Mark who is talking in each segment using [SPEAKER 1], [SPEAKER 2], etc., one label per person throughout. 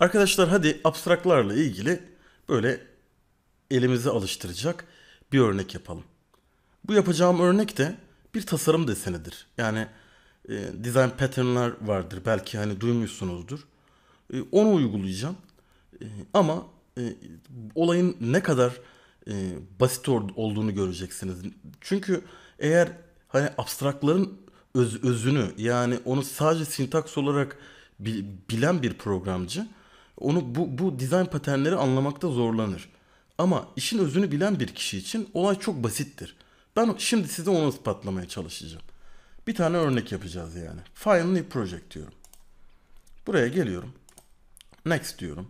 [SPEAKER 1] Arkadaşlar hadi abstraktlarla ilgili böyle elimizi alıştıracak bir örnek yapalım. Bu yapacağım örnek de bir tasarım desenidir. Yani e, design pattern'lar vardır belki hani duymuşsunuzdur. E, onu uygulayacağım. E, ama e, olayın ne kadar e, basit olduğunu göreceksiniz. Çünkü eğer hani abstraktların öz, özünü yani onu sadece sintaks olarak bilen bir programcı onu bu, bu dizayn paternleri anlamakta zorlanır. Ama işin özünü bilen bir kişi için olay çok basittir. Ben şimdi size onu ispatlamaya çalışacağım. Bir tane örnek yapacağız yani. File new project diyorum. Buraya geliyorum. Next diyorum.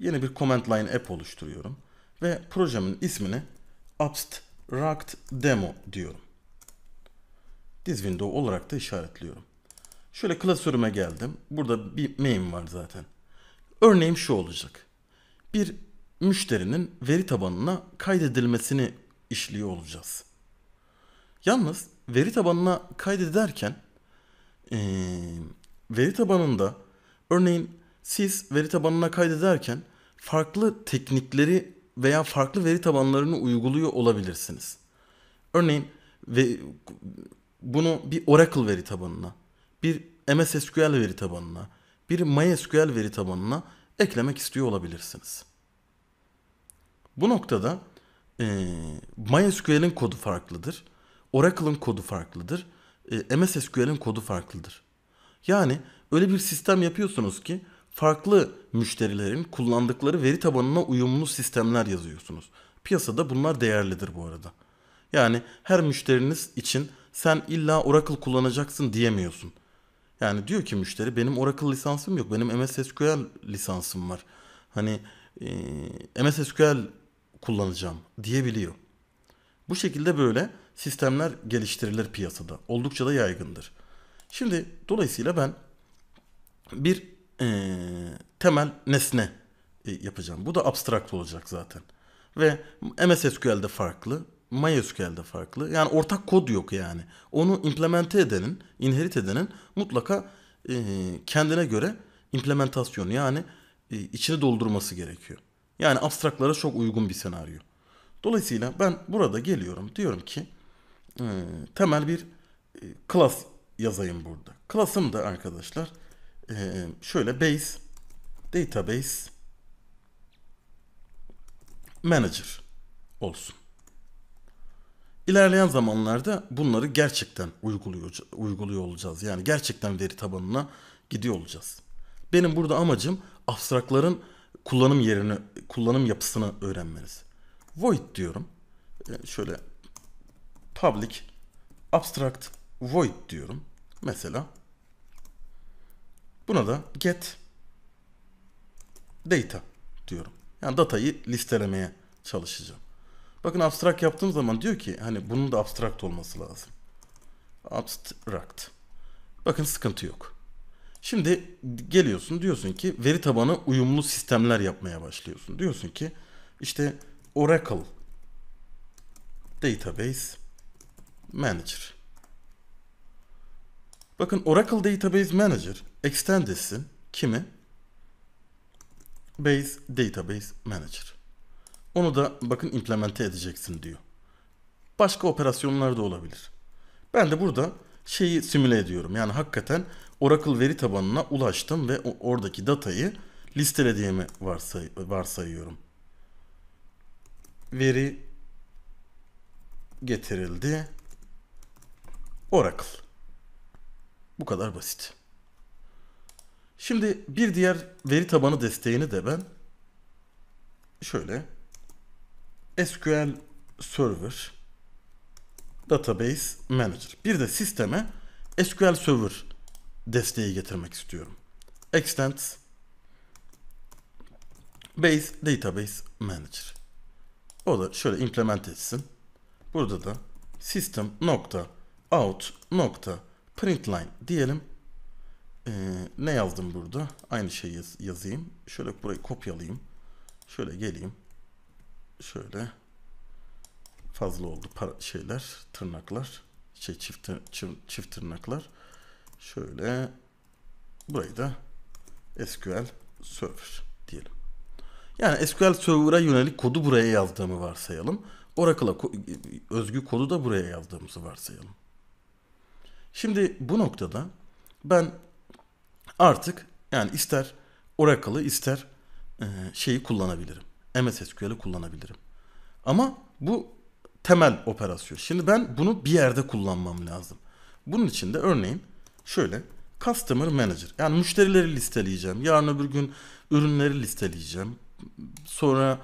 [SPEAKER 1] Yeni bir command line app oluşturuyorum. Ve projemin ismini abstract demo diyorum. Diz window olarak da işaretliyorum. Şöyle klasörüme geldim. Burada bir main var zaten. Örneğim şu olacak. Bir müşterinin veri tabanına kaydedilmesini işliyor olacağız. Yalnız veri tabanına kaydederken e, veri tabanında örneğin siz veri tabanına kaydederken farklı teknikleri veya farklı veri tabanlarını uyguluyor olabilirsiniz. Örneğin ve bunu bir Oracle veri tabanına, bir MS SQL veri tabanına, bir MySQL veri tabanına eklemek istiyor olabilirsiniz. Bu noktada e, MySQL'in kodu farklıdır. Oracle'ın kodu farklıdır. E, MS SQL'in kodu farklıdır. Yani öyle bir sistem yapıyorsunuz ki farklı müşterilerin kullandıkları veri tabanına uyumlu sistemler yazıyorsunuz. Piyasada bunlar değerlidir bu arada. Yani her müşteriniz için sen illa Oracle kullanacaksın diyemiyorsun. Yani diyor ki müşteri benim Oracle lisansım yok. Benim MS SQL lisansım var. Hani e, MS SQL kullanacağım diyebiliyor. Bu şekilde böyle sistemler geliştirilir piyasada. Oldukça da yaygındır. Şimdi dolayısıyla ben bir e, temel nesne e, yapacağım. Bu da abstrakt olacak zaten. Ve MS SQL'de farklı, MySQL'de farklı. Yani ortak kod yok yani. Onu implemente edenin, inherit edenin mutlaka e, kendine göre implementasyonu yani e, içini doldurması gerekiyor. Yani abstraklara çok uygun bir senaryo. Dolayısıyla ben burada geliyorum diyorum ki e, temel bir e, class yazayım burada. Class'ım da arkadaşlar şöyle base database manager olsun. İlerleyen zamanlarda bunları gerçekten uyguluyor, uyguluyor olacağız. Yani gerçekten veri tabanına gidiyor olacağız. Benim burada amacım abstraktların kullanım yerini, kullanım yapısını öğrenmeniz. Void diyorum. E, şöyle public abstract void diyorum. Mesela buna da get data diyorum. Yani datayı listelemeye çalışacağım. Bakın abstract yaptığım zaman diyor ki hani bunun da abstract olması lazım. Abstract. Bakın sıkıntı yok. Şimdi geliyorsun diyorsun ki veri tabanı uyumlu sistemler yapmaya başlıyorsun. Diyorsun ki işte Oracle Database Manager. Bakın Oracle Database Manager extend etsin kimi? Base Database Manager. Onu da bakın implemente edeceksin diyor. Başka operasyonlar da olabilir. Ben de burada şeyi simüle ediyorum. Yani hakikaten Oracle veri tabanına ulaştım ve oradaki datayı listelediğimi varsay varsayıyorum. Veri getirildi. Oracle. Bu kadar basit. Şimdi bir diğer veri tabanı desteğini de ben şöyle SQL Server Database Manager. Bir de sisteme SQL Server desteği getirmek istiyorum. Extends Base Database Manager. O da şöyle implement etsin. Burada da system nokta out nokta println diyelim. Ee, ne yazdım burada? Aynı şeyi yazayım. Şöyle burayı kopyalayayım. Şöyle geleyim şöyle fazla oldu para şeyler tırnaklar şey çift, çift, çift tırnaklar şöyle burayı da SQL Server diyelim. Yani SQL Server'a yönelik kodu buraya yazdığımı varsayalım. Oracle'a özgü kodu da buraya yazdığımızı varsayalım. Şimdi bu noktada ben artık yani ister Oracle'ı ister şeyi kullanabilirim. MS SQL'i kullanabilirim. Ama bu temel operasyon. Şimdi ben bunu bir yerde kullanmam lazım. Bunun için de örneğin şöyle Customer Manager. Yani müşterileri listeleyeceğim. Yarın öbür gün ürünleri listeleyeceğim. Sonra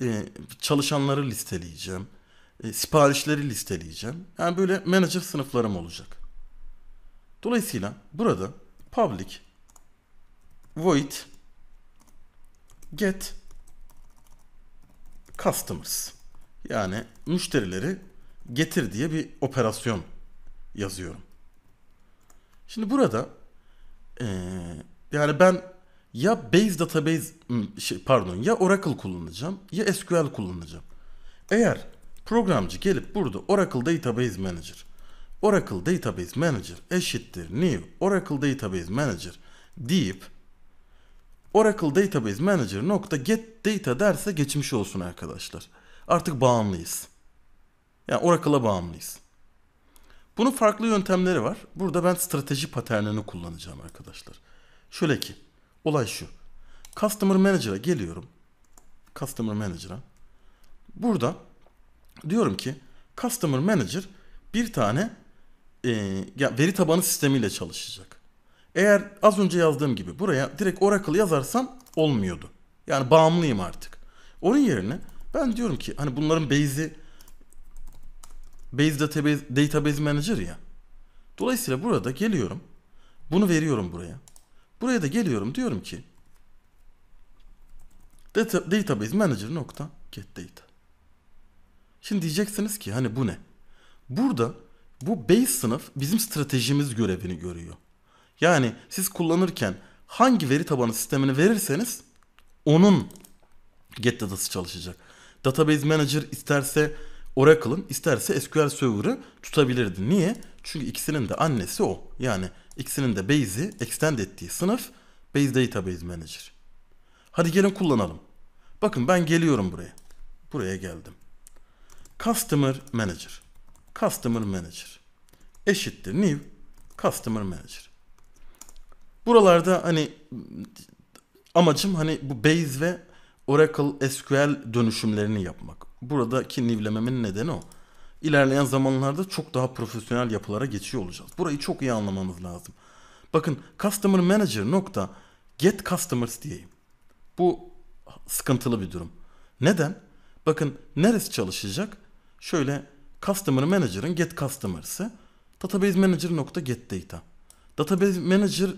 [SPEAKER 1] e, çalışanları listeleyeceğim. E, siparişleri listeleyeceğim. Yani böyle manager sınıflarım olacak. Dolayısıyla burada public void get customers yani müşterileri getir diye bir operasyon yazıyorum. Şimdi burada ee, yani ben ya base database şey, pardon ya Oracle kullanacağım ya SQL kullanacağım. Eğer programcı gelip burada Oracle Database Manager Oracle Database Manager eşittir new Oracle Database Manager deyip Oracle Database Manager nokta get data derse geçmiş olsun arkadaşlar. Artık bağımlıyız. Yani Oracle'a bağımlıyız. Bunun farklı yöntemleri var. Burada ben strateji paternini kullanacağım arkadaşlar. Şöyle ki olay şu. Customer Manager'a geliyorum. Customer Manager'a. Burada diyorum ki Customer Manager bir tane e, ya veri tabanı sistemiyle çalışacak. Eğer az önce yazdığım gibi buraya direkt Oracle yazarsam olmuyordu. Yani bağımlıyım artık. Onun yerine ben diyorum ki hani bunların base'i base database, database manager ya. Dolayısıyla burada geliyorum. Bunu veriyorum buraya. Buraya da geliyorum diyorum ki data, database manager nokta get data. Şimdi diyeceksiniz ki hani bu ne? Burada bu base sınıf bizim stratejimiz görevini görüyor. Yani siz kullanırken hangi veri tabanı sistemini verirseniz onun get datası çalışacak. Database Manager isterse Oracle'ın isterse SQL Server'ı tutabilirdi. Niye? Çünkü ikisinin de annesi o. Yani ikisinin de base'i extend ettiği sınıf Base Database Manager. Hadi gelin kullanalım. Bakın ben geliyorum buraya. Buraya geldim. Customer Manager. Customer Manager. Eşittir new Customer Manager. Buralarda hani amacım hani bu Base ve Oracle SQL dönüşümlerini yapmak. Buradaki nivlememin nedeni o. İlerleyen zamanlarda çok daha profesyonel yapılara geçiyor olacağız. Burayı çok iyi anlamamız lazım. Bakın customer manager nokta get customers diyeyim. Bu sıkıntılı bir durum. Neden? Bakın neresi çalışacak? Şöyle customer manager'ın get customers'ı database manager nokta get data. Database manager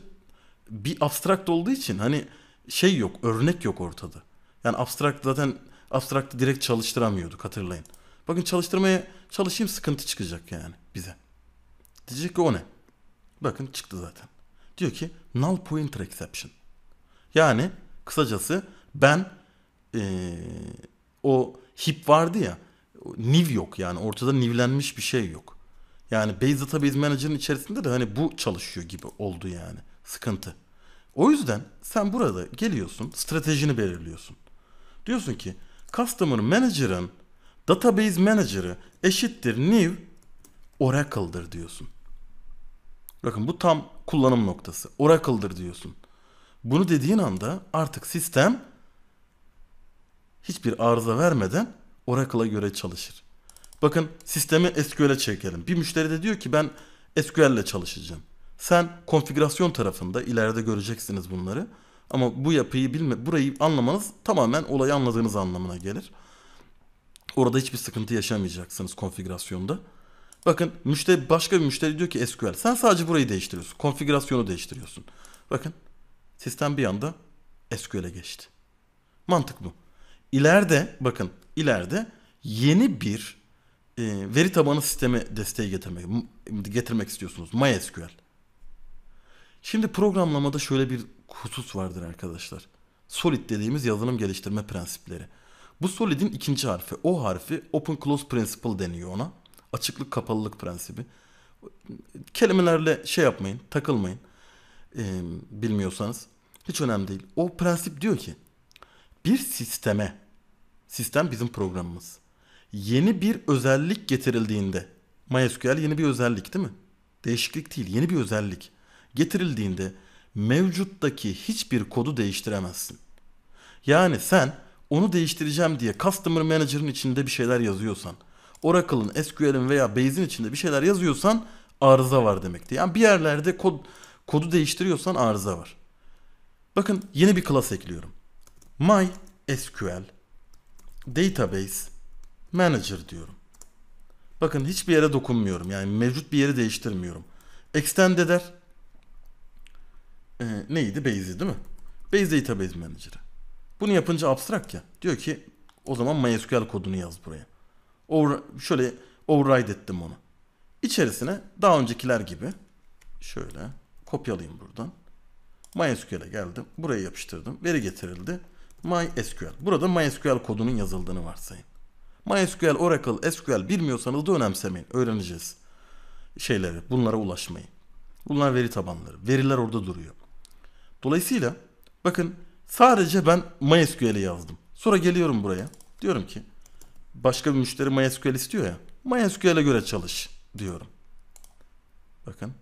[SPEAKER 1] bir abstrakt olduğu için hani şey yok, örnek yok ortada. Yani abstrakt zaten abstraktı direkt çalıştıramıyorduk hatırlayın. Bakın çalıştırmaya çalışayım sıkıntı çıkacak yani bize. Diyecek ki o ne? Bakın çıktı zaten. Diyor ki null pointer exception. Yani kısacası ben ee, o hip vardı ya niv yok yani ortada nivlenmiş bir şey yok. Yani Base Database Manager'ın içerisinde de hani bu çalışıyor gibi oldu yani sıkıntı. O yüzden sen burada geliyorsun, stratejini belirliyorsun. Diyorsun ki Customer Manager'ın Database Manager'ı eşittir new Oracle'dır diyorsun. Bakın bu tam kullanım noktası. Oracle'dır diyorsun. Bunu dediğin anda artık sistem hiçbir arıza vermeden Oracle'a göre çalışır. Bakın sistemi SQL'e çekelim. Bir müşteri de diyor ki ben SQL'le çalışacağım. Sen konfigürasyon tarafında ileride göreceksiniz bunları. Ama bu yapıyı bilme, burayı anlamanız tamamen olayı anladığınız anlamına gelir. Orada hiçbir sıkıntı yaşamayacaksınız konfigürasyonda. Bakın müşteri başka bir müşteri diyor ki SQL sen sadece burayı değiştiriyorsun. Konfigürasyonu değiştiriyorsun. Bakın sistem bir anda SQL'e geçti. Mantık bu. İleride bakın ileride yeni bir e, veri tabanı sistemi desteği getirmek, getirmek istiyorsunuz. MySQL. Şimdi programlamada şöyle bir husus vardır arkadaşlar. Solid dediğimiz yazılım geliştirme prensipleri. Bu solidin ikinci harfi. O harfi open close principle deniyor ona. Açıklık kapalılık prensibi. Kelimelerle şey yapmayın, takılmayın. Ee, bilmiyorsanız hiç önemli değil. O prensip diyor ki bir sisteme sistem bizim programımız. Yeni bir özellik getirildiğinde MySQL yeni bir özellik değil mi? Değişiklik değil, yeni bir özellik getirildiğinde mevcuttaki hiçbir kodu değiştiremezsin. Yani sen onu değiştireceğim diye Customer Manager'ın içinde bir şeyler yazıyorsan, Oracle'ın, SQL'in veya Base'in içinde bir şeyler yazıyorsan arıza var demekti. Yani bir yerlerde kod, kodu değiştiriyorsan arıza var. Bakın yeni bir class ekliyorum. My SQL Database Manager diyorum. Bakın hiçbir yere dokunmuyorum. Yani mevcut bir yeri değiştirmiyorum. Extend eder e, neydi? Bayes'i değil mi? Bayes Database Manager'ı. Bunu yapınca abstract ya. Diyor ki o zaman MySQL kodunu yaz buraya. Over, şöyle override ettim onu. İçerisine daha öncekiler gibi şöyle kopyalayayım buradan. MySQL'e geldim. Buraya yapıştırdım. Veri getirildi. MySQL. Burada MySQL kodunun yazıldığını varsayın. MySQL, Oracle, SQL bilmiyorsanız da önemsemeyin. Öğreneceğiz şeyleri. Bunlara ulaşmayın. Bunlar veri tabanları. Veriler orada duruyor. Dolayısıyla bakın sadece ben MySQL'i yazdım. Sonra geliyorum buraya. Diyorum ki başka bir müşteri MySQL istiyor ya. MySQL'e göre çalış diyorum. Bakın.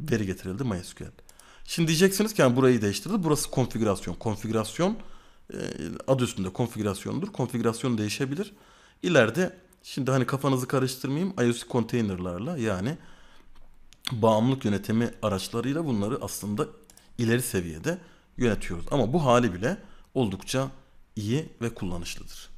[SPEAKER 1] Veri getirildi MySQL. Şimdi diyeceksiniz ki yani burayı değiştirdi. Burası konfigürasyon. Konfigürasyon e, adı üstünde konfigürasyondur. Konfigürasyon değişebilir. İleride şimdi hani kafanızı karıştırmayayım. IOC container'larla yani bağımlılık yönetimi araçlarıyla bunları aslında ileri seviyede yönetiyoruz. Ama bu hali bile oldukça iyi ve kullanışlıdır.